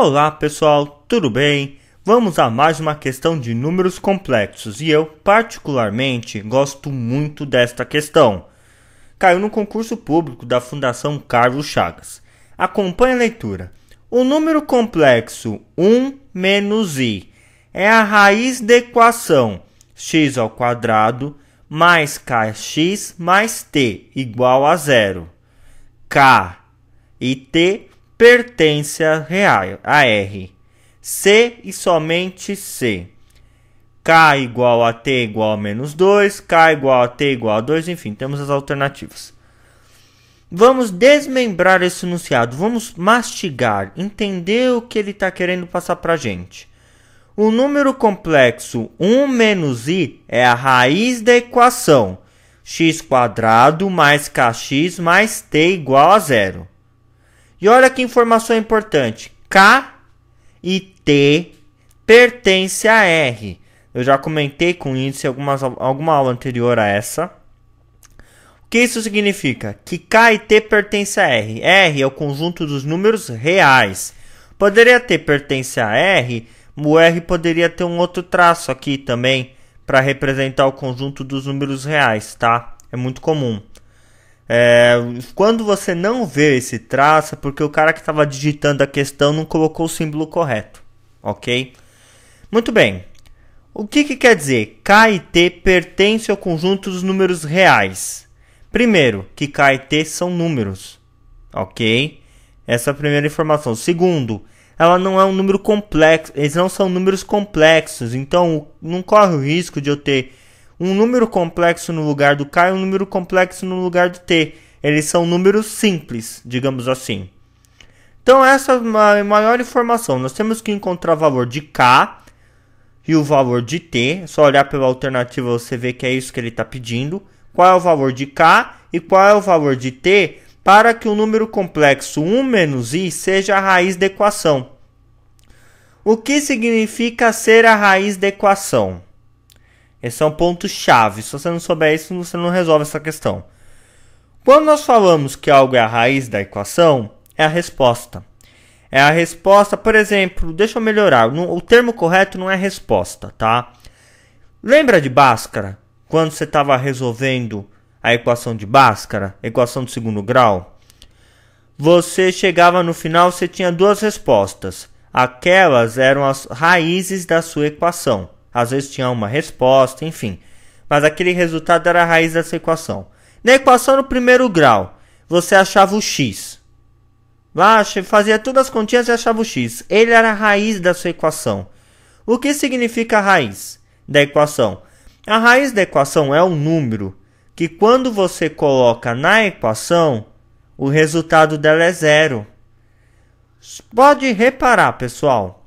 Olá pessoal, tudo bem? Vamos a mais uma questão de números complexos e eu, particularmente, gosto muito desta questão. Caiu no concurso público da Fundação Carlos Chagas. Acompanhe a leitura. O número complexo 1 menos i é a raiz da equação x ao quadrado mais kx mais t igual a zero. k e t pertence a, real, a R. C e somente C. K igual a T igual a menos 2, K igual a T igual a 2, enfim, temos as alternativas. Vamos desmembrar esse enunciado, vamos mastigar, entender o que ele está querendo passar para a gente. O número complexo 1 menos i é a raiz da equação x quadrado mais kx mais t igual a zero. E olha que informação importante: K e T pertencem a R. Eu já comentei com o índice algumas, alguma aula anterior a essa. O que isso significa? Que K e T pertencem a R. R é o conjunto dos números reais. Poderia ter pertence a R, o R poderia ter um outro traço aqui também para representar o conjunto dos números reais, tá? É muito comum. É, quando você não vê esse traço, é porque o cara que estava digitando a questão não colocou o símbolo correto, ok? Muito bem. O que, que quer dizer? K e T pertencem ao conjunto dos números reais. Primeiro, que K e T são números, ok? Essa é a primeira informação. Segundo, ela não é um número complexo, eles não são números complexos, então não corre o risco de eu ter um número complexo no lugar do K e um número complexo no lugar do T. Eles são números simples, digamos assim. Então, essa é a maior informação. Nós temos que encontrar o valor de K e o valor de T. É só olhar pela alternativa você vê que é isso que ele está pedindo. Qual é o valor de K e qual é o valor de T para que o número complexo 1 menos i seja a raiz da equação. O que significa ser a raiz da equação? Esse é um ponto chave. Se você não souber isso, você não resolve essa questão. Quando nós falamos que algo é a raiz da equação, é a resposta. É a resposta, por exemplo, deixa eu melhorar. O termo correto não é resposta, tá? Lembra de Bhaskara? Quando você estava resolvendo a equação de Bhaskara, equação do segundo grau, você chegava no final, você tinha duas respostas. Aquelas eram as raízes da sua equação às vezes tinha uma resposta, enfim. Mas aquele resultado era a raiz dessa equação. Na equação no primeiro grau, você achava o x. Lá, fazia todas as continhas e achava o x. Ele era a raiz da sua equação. O que significa a raiz da equação? A raiz da equação é um número que, quando você coloca na equação, o resultado dela é zero. Pode reparar, pessoal.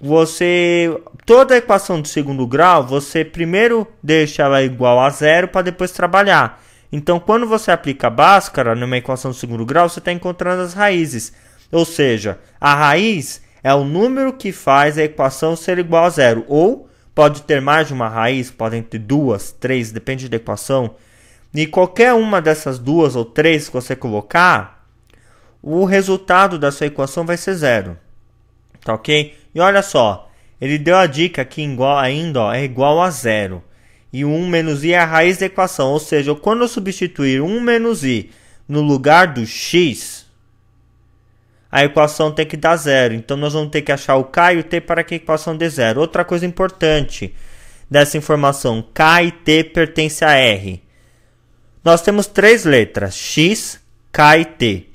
Você toda equação de segundo grau, você primeiro deixa ela igual a zero para depois trabalhar. Então, quando você aplica a Bhaskara numa equação de segundo grau, você está encontrando as raízes. Ou seja, a raiz é o número que faz a equação ser igual a zero. Ou pode ter mais de uma raiz, podem ter duas, três, depende da equação. E qualquer uma dessas duas ou três que você colocar, o resultado da sua equação vai ser zero. Tá ok? E olha só, ele deu a dica que igual ainda ó, é igual a zero. E 1 menos i é a raiz da equação. Ou seja, quando eu substituir 1 menos i no lugar do x, a equação tem que dar zero. Então nós vamos ter que achar o k e o t para que a equação dê zero. Outra coisa importante dessa informação: k e t pertencem a r. Nós temos três letras: x, k e t.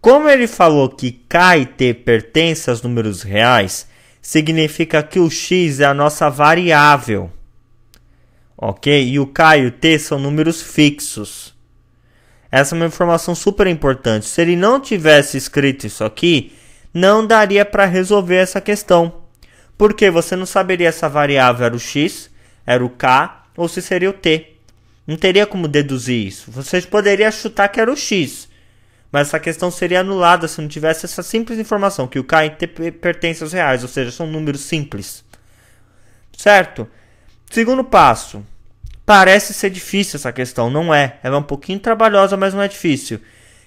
Como ele falou que k e t pertencem aos números reais, significa que o x é a nossa variável, ok? E o k e o t são números fixos. Essa é uma informação super importante. Se ele não tivesse escrito isso aqui, não daria para resolver essa questão. Porque você não saberia se a variável era o x, era o k ou se seria o t. Não teria como deduzir isso. Você poderia chutar que era o x, mas essa questão seria anulada se não tivesse essa simples informação que o k pertence aos reais, ou seja, são números simples. Certo? Segundo passo. Parece ser difícil essa questão, não é? Ela é um pouquinho trabalhosa, mas não é difícil.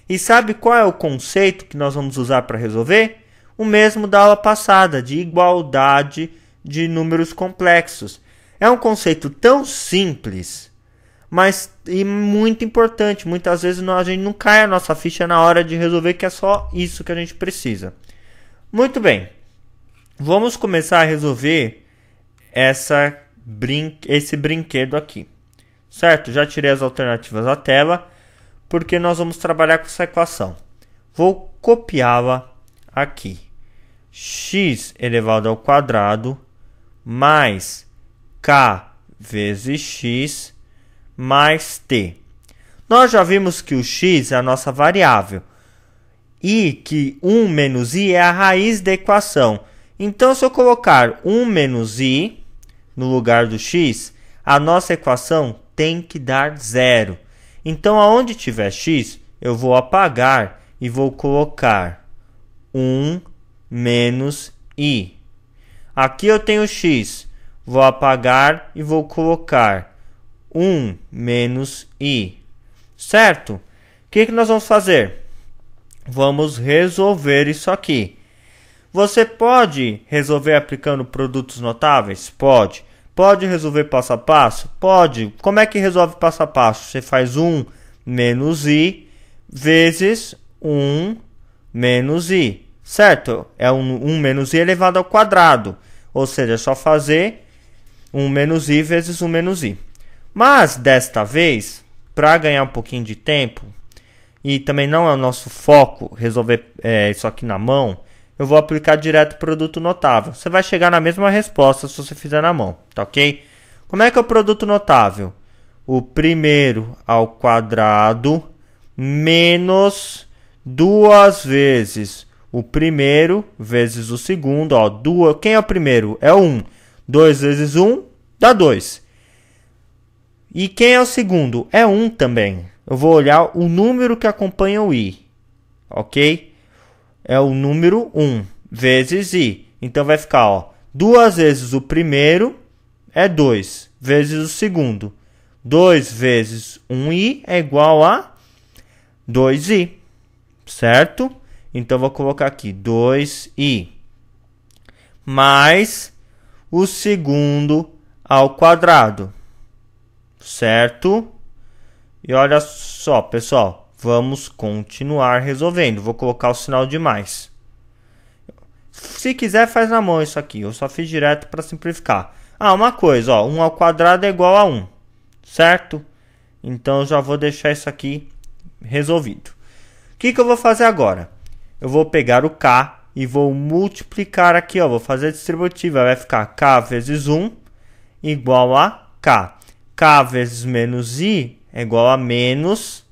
E sabe qual é o conceito que nós vamos usar para resolver? O mesmo da aula passada, de igualdade de números complexos. É um conceito tão simples mas e muito importante, muitas vezes não, a gente não cai a nossa ficha na hora de resolver que é só isso que a gente precisa. Muito bem, vamos começar a resolver essa brin esse brinquedo aqui, certo? Já tirei as alternativas da tela, porque nós vamos trabalhar com essa equação. Vou copiá-la aqui. x elevado ao quadrado mais k vezes x mais t. Nós já vimos que o x é a nossa variável e que 1 menos i é a raiz da equação. Então, se eu colocar 1 menos i no lugar do x, a nossa equação tem que dar zero. Então, aonde tiver x, eu vou apagar e vou colocar 1 menos i. Aqui eu tenho x, vou apagar e vou colocar 1 menos i, certo? O que, que nós vamos fazer? Vamos resolver isso aqui. Você pode resolver aplicando produtos notáveis? Pode. Pode resolver passo a passo? Pode. Como é que resolve passo a passo? Você faz 1 menos i vezes 1 menos i, certo? É 1, 1 menos i elevado ao quadrado. Ou seja, é só fazer 1 menos i vezes 1 menos i. Mas desta vez, para ganhar um pouquinho de tempo, e também não é o nosso foco resolver é, isso aqui na mão, eu vou aplicar direto o produto notável. Você vai chegar na mesma resposta se você fizer na mão, tá ok? Como é que é o produto notável? O primeiro ao quadrado menos duas vezes o primeiro vezes o segundo, ó, duas, quem é o primeiro? É o 1. Um. 2 vezes 1 um, dá 2. E quem é o segundo? É 1 também. Eu vou olhar o número que acompanha o i, ok? É o número 1 vezes i. Então vai ficar, ó, duas vezes o primeiro é 2 vezes o segundo. 2 vezes 1i é igual a 2i, certo? Então vou colocar aqui 2i mais o segundo ao quadrado certo? E olha só, pessoal, vamos continuar resolvendo. Vou colocar o sinal de mais. Se quiser, faz na mão isso aqui. Eu só fiz direto para simplificar. Ah, uma coisa, ó, 1 ao quadrado é igual a 1, certo? Então eu já vou deixar isso aqui resolvido. O que, que eu vou fazer agora? Eu vou pegar o k e vou multiplicar aqui, ó, vou fazer a distributiva, vai ficar k vezes 1 igual a k. K vezes menos I é igual a menos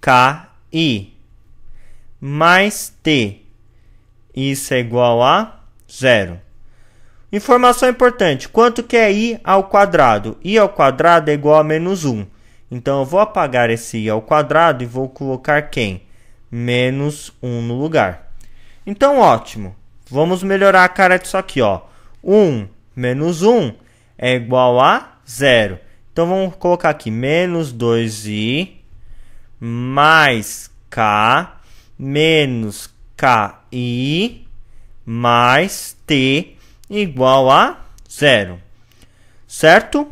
KI mais T. Isso é igual a zero. Informação importante, quanto que é i ao quadrado? i ao quadrado é igual a menos 1. Então, eu vou apagar esse i ao quadrado e vou colocar quem? Menos 1 no lugar. Então, ótimo. Vamos melhorar a cara disso aqui. Ó. 1 menos 1 é igual a zero. Então vamos colocar aqui menos 2i mais k menos ki mais t igual a zero. Certo?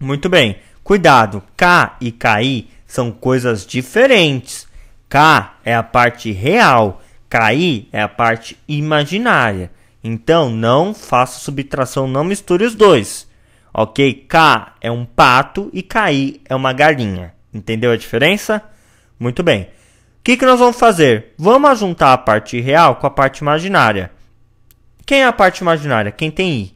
Muito bem. Cuidado, k e ki são coisas diferentes. K é a parte real, ki é a parte imaginária. Então não faça subtração, não misture os dois ok? K é um pato e KI é uma galinha. Entendeu a diferença? Muito bem. O que, que nós vamos fazer? Vamos juntar a parte real com a parte imaginária. Quem é a parte imaginária? Quem tem I,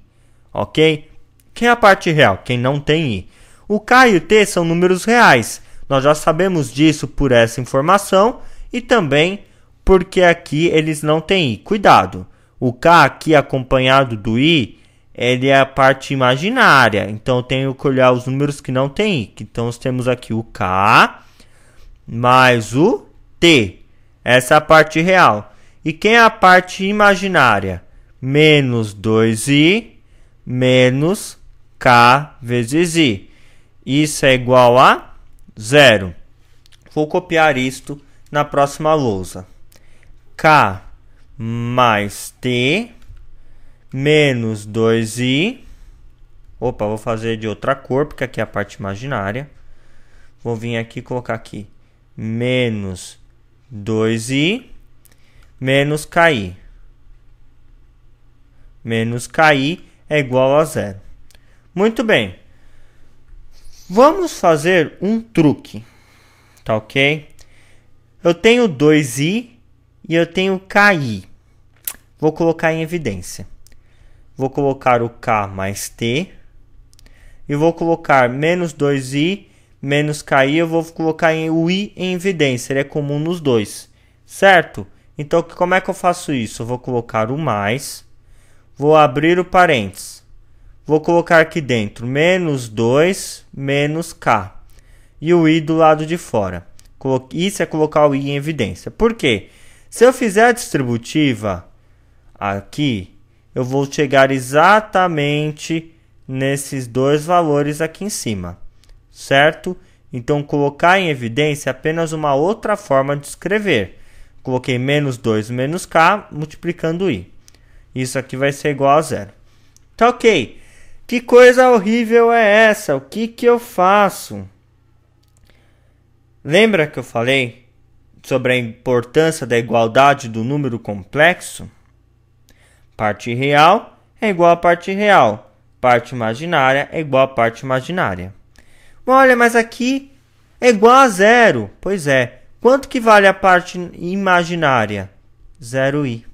ok? Quem é a parte real? Quem não tem I. O K e o T são números reais. Nós já sabemos disso por essa informação e também porque aqui eles não têm I. Cuidado! O K aqui acompanhado do I ele é a parte imaginária. Então eu tenho que olhar os números que não tem i. Então nós temos aqui o K mais o T. Essa é a parte real. E quem é a parte imaginária? Menos 2i menos k vezes i. Isso é igual a zero. Vou copiar isto na próxima lousa. k mais t menos 2i. Opa, vou fazer de outra cor, porque aqui é a parte imaginária. Vou vir aqui e colocar aqui menos 2i menos ki. Menos ki é igual a zero. Muito bem. Vamos fazer um truque, tá ok? Eu tenho 2i e eu tenho ki. Vou colocar em evidência. Vou colocar o K mais T. E vou colocar menos 2i menos KI. Eu vou colocar o i em evidência. Ele é comum nos dois. Certo? Então, como é que eu faço isso? Eu vou colocar o mais. Vou abrir o parênteses. Vou colocar aqui dentro menos 2 menos K. E o i do lado de fora. Isso é colocar o i em evidência. Por quê? Se eu fizer a distributiva aqui, eu vou chegar exatamente nesses dois valores aqui em cima, certo? Então, colocar em evidência é apenas uma outra forma de escrever. Coloquei menos 2 menos k multiplicando i. Isso aqui vai ser igual a zero. Tá ok. Que coisa horrível é essa? O que, que eu faço? Lembra que eu falei sobre a importância da igualdade do número complexo? Parte real é igual a parte real. Parte imaginária é igual a parte imaginária. Olha, mas aqui é igual a zero. Pois é. Quanto que vale a parte imaginária? 0i.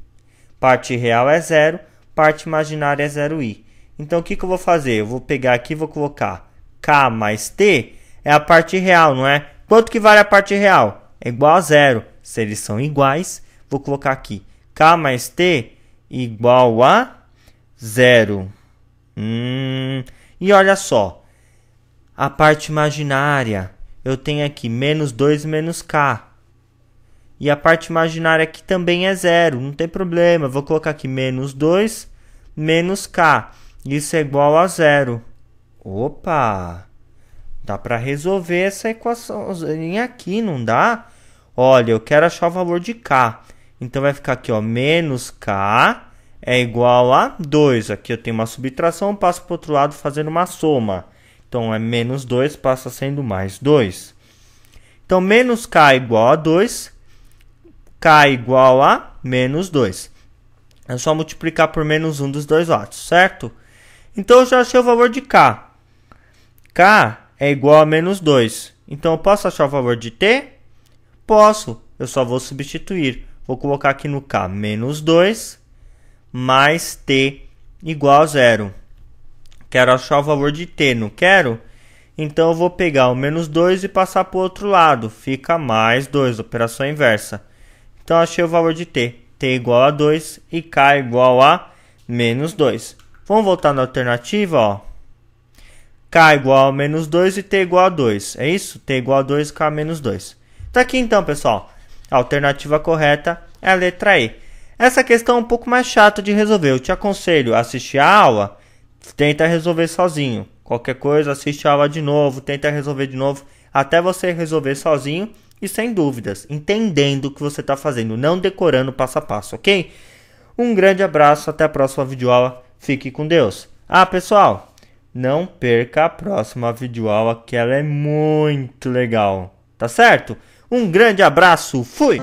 Parte real é zero, parte imaginária é 0i. Então, o que, que eu vou fazer? Eu vou pegar aqui e vou colocar k mais t é a parte real, não é? Quanto que vale a parte real? É igual a zero. Se eles são iguais, vou colocar aqui. k mais t igual a zero. Hum, e olha só, a parte imaginária, eu tenho aqui menos 2 menos k. E a parte imaginária aqui também é zero, não tem problema. Vou colocar aqui menos 2 menos k. Isso é igual a zero. Opa! Dá para resolver essa equaçãozinha aqui, não dá? Olha, eu quero achar o valor de k. Então vai ficar aqui, ó, menos k é igual a 2. Aqui eu tenho uma subtração, passo para o outro lado fazendo uma soma. Então é menos 2, passa sendo mais 2. Então menos k é igual a 2, k é igual a menos 2. É só multiplicar por menos 1 dos dois lados, certo? Então eu já achei o valor de k. k é igual a menos 2. Então eu posso achar o valor de t? Posso, eu só vou substituir. Vou colocar aqui no K menos 2 mais T igual a zero. Quero achar o valor de T, não quero? Então eu vou pegar o menos 2 e passar para o outro lado. Fica mais 2, operação inversa. Então achei o valor de T. T igual a 2 e K igual a menos 2. Vamos voltar na alternativa, ó. K igual a menos 2 e T igual a 2. É isso? T igual a 2 e K menos 2. Tá aqui então, pessoal. A alternativa correta é a letra E. Essa questão é um pouco mais chata de resolver. Eu te aconselho a assistir a aula, tenta resolver sozinho. Qualquer coisa, assiste a aula de novo, tenta resolver de novo, até você resolver sozinho e sem dúvidas, entendendo o que você está fazendo, não decorando passo a passo, ok? Um grande abraço, até a próxima videoaula. Fique com Deus. Ah, pessoal, não perca a próxima videoaula que ela é muito legal, tá certo? Um grande abraço, fui!